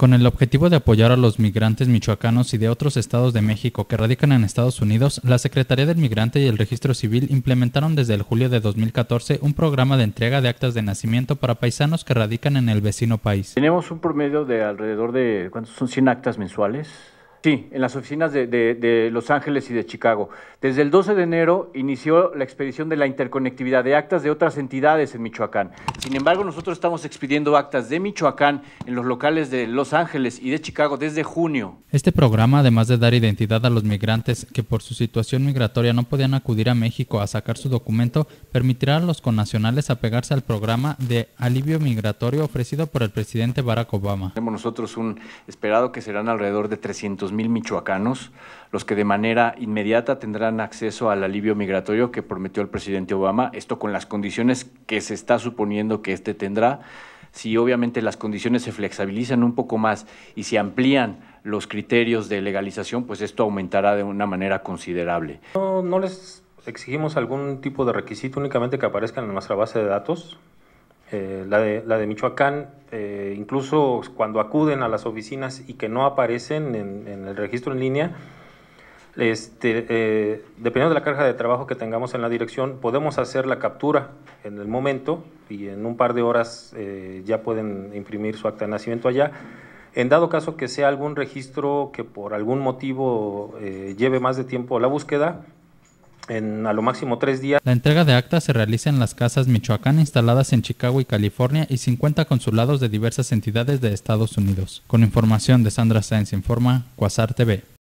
con el objetivo de apoyar a los migrantes michoacanos y de otros estados de México que radican en Estados Unidos, la Secretaría del Migrante y el Registro Civil implementaron desde el julio de 2014 un programa de entrega de actas de nacimiento para paisanos que radican en el vecino país. Tenemos un promedio de alrededor de, ¿cuántos son 100 actas mensuales? Sí, en las oficinas de, Los Ángeles y de Chicago. Desde el 12 de enero inició la expedición de la interconectividad de actas de otras entidades en Michoacán. Sin embargo, nosotros estamos expidiendo actas de Michoacán en los locales de Los Ángeles y de Chicago desde junio. Este programa, además de dar identidad a los migrantes que por su situación migratoria no podían acudir a México a sacar su documento, permitirá a los connacionales apegarse al programa de alivio migratorio ofrecido por el presidente Barack Obama. Tenemos nosotros un esperado que serán alrededor de 300 mil michoacanos, los que de manera inmediata tendrán acceso al alivio migratorio que prometió el presidente Obama, esto con las condiciones que se está suponiendo que éste tendrá. Si obviamente las condiciones se flexibilizan un poco más y se amplían los criterios de legalización, pues esto aumentará de una manera considerable. No, no les exigimos algún tipo de requisito únicamente que aparezcan en nuestra base de datos. Eh, la, de, la, de, Michoacán, eh, incluso cuando acuden a las oficinas y que no aparecen en, el registro en línea, este, eh, dependiendo de la carga de trabajo que tengamos en la dirección, podemos hacer la captura en el momento y en un par de horas ya pueden imprimir su acta de nacimiento allá. En dado caso que sea algún registro que por algún motivo lleve más de tiempo la búsqueda, en a lo máximo tres días. La entrega de actas se realiza en las casas Michoacán instaladas en Chicago y California y 50 consulados de diversas entidades de Estados Unidos. Con información de Sandra Sáenz Informa, Quasar TV.